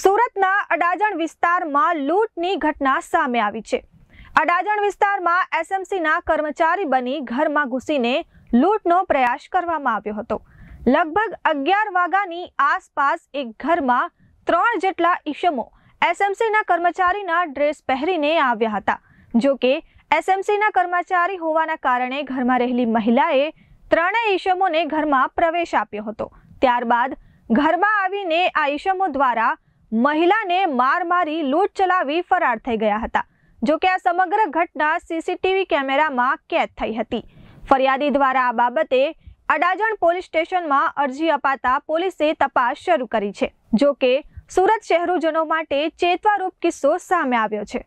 સુરતના અડાજણ વિસ્તારમાં લૂંટની ઘટના સામે આવી છે અડાજણ વિસ્તારમાં એસએમસીના કર્મચારી બની ઘરમાં ઘૂસીને લૂંટનો પ્રયાસ કરવામાં આવ્યો હતો લગભગ અગિયાર વાગ્યાની આસપાસ એક ઘરમાં ત્રણ જેટલા ઈસમો એસએમસીના કર્મચારીના ડ્રેસ પહેરીને આવ્યા હતા જો કે એસએમસીના કર્મચારી હોવાના કારણે ઘરમાં રહેલી મહિલાએ ત્રણેય ઈસમોને ઘરમાં પ્રવેશ આપ્યો હતો ત્યારબાદ ઘરમાં આવીને આ ઈસમો દ્વારા મહિલાને માર મારી લૂંટ ચલાવી ફરાર થઈ ગયા હતા જો કે આ સમગ્ર ઘટના સીસીટીવી કેમેરામાં કેદ થઈ હતી ફરિયાદી દ્વારા આ બાબતે અડાજણ પોલીસ સ્ટેશનમાં અરજી અપાતા પોલીસે તપાસ શરૂ કરી છે જો કે સુરત શહેરોજનો માટે ચેતવારૂપ કિસ્સો સામે આવ્યો છે